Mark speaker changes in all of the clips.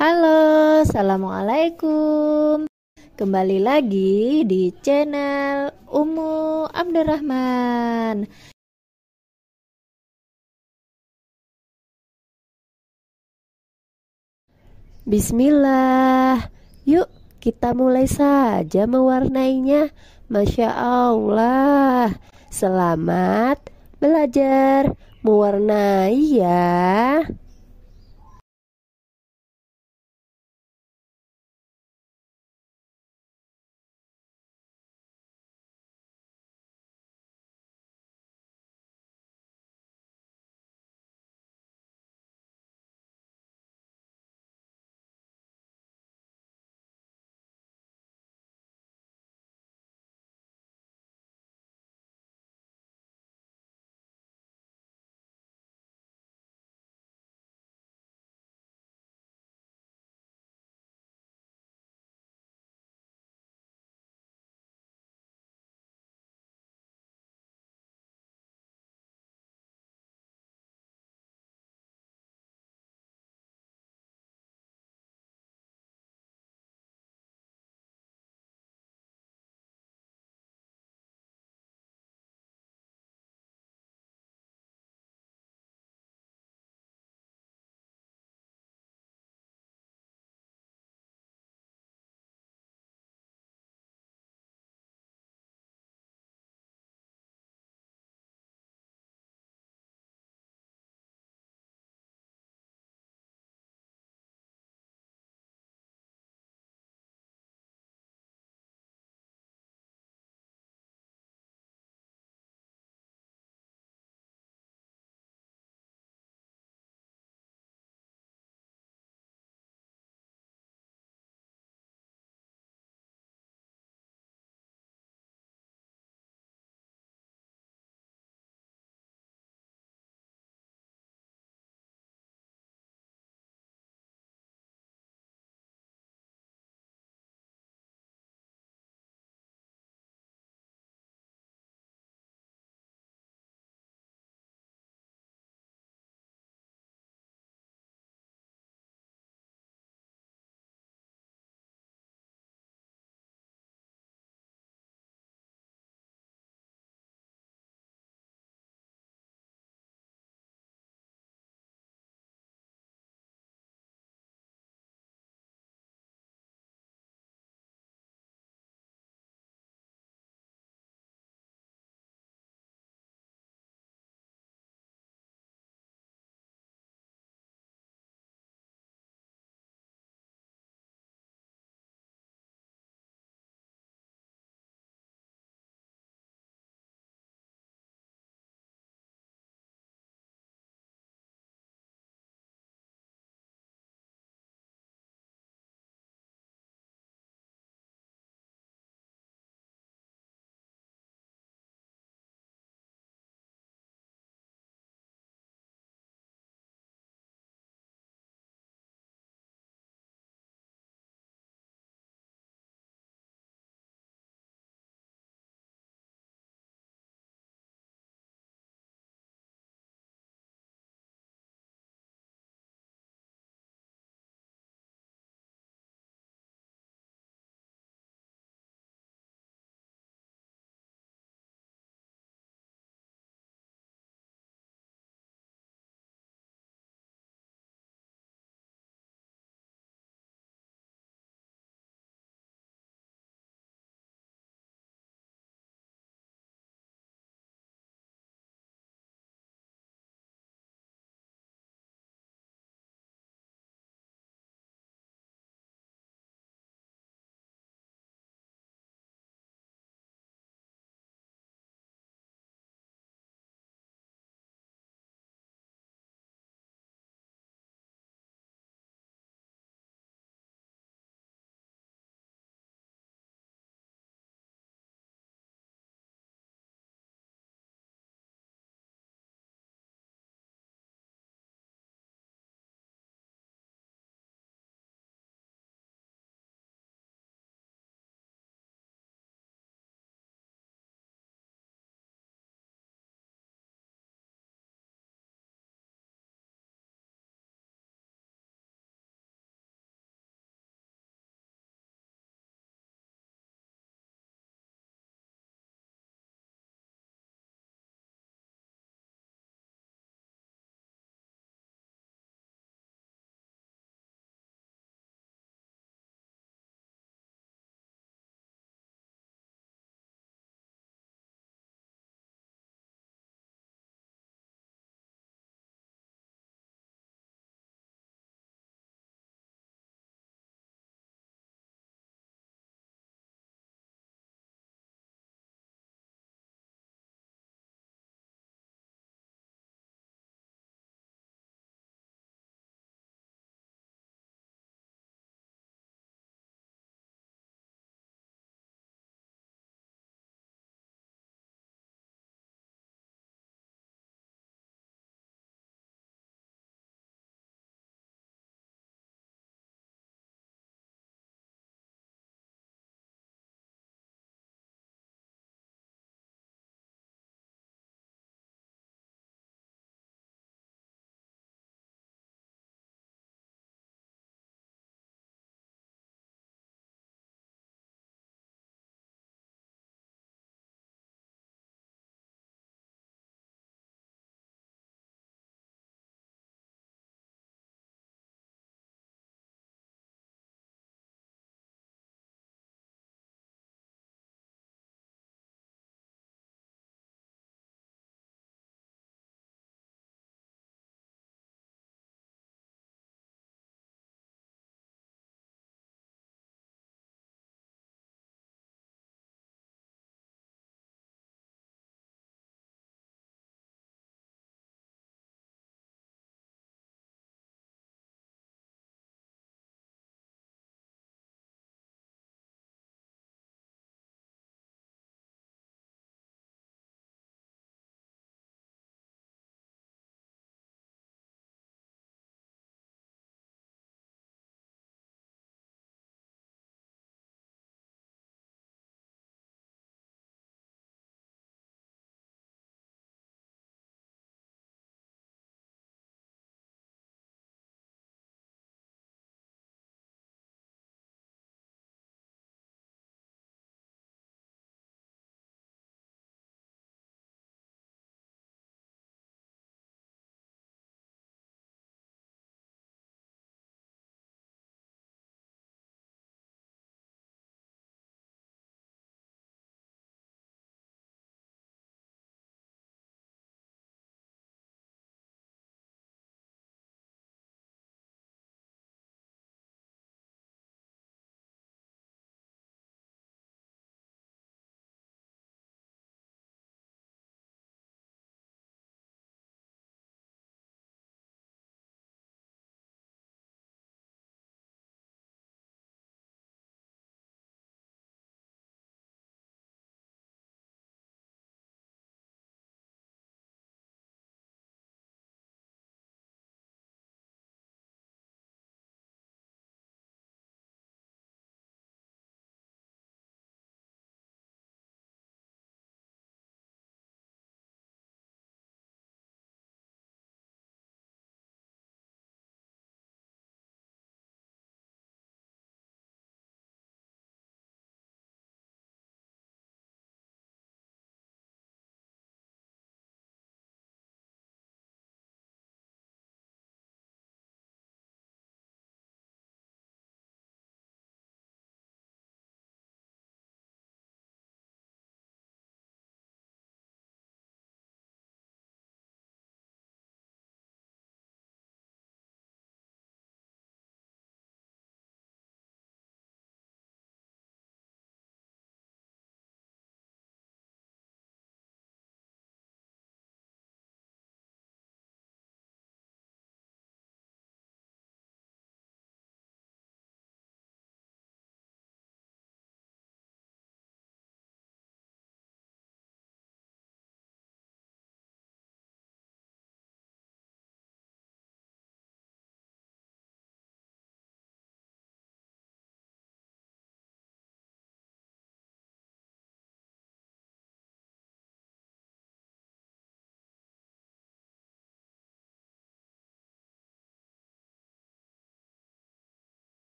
Speaker 1: Halo, Assalamualaikum Kembali lagi
Speaker 2: di channel Umu Abdurrahman Bismillah Yuk kita mulai saja
Speaker 3: mewarnainya Masya Allah Selamat
Speaker 2: belajar mewarnai ya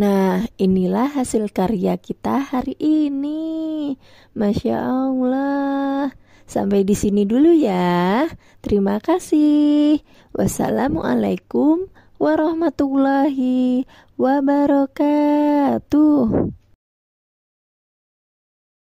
Speaker 2: Nah, inilah hasil karya kita hari ini.
Speaker 1: Masya Allah. Sampai di sini dulu ya. Terima
Speaker 4: kasih. Wassalamualaikum warahmatullahi wabarakatuh.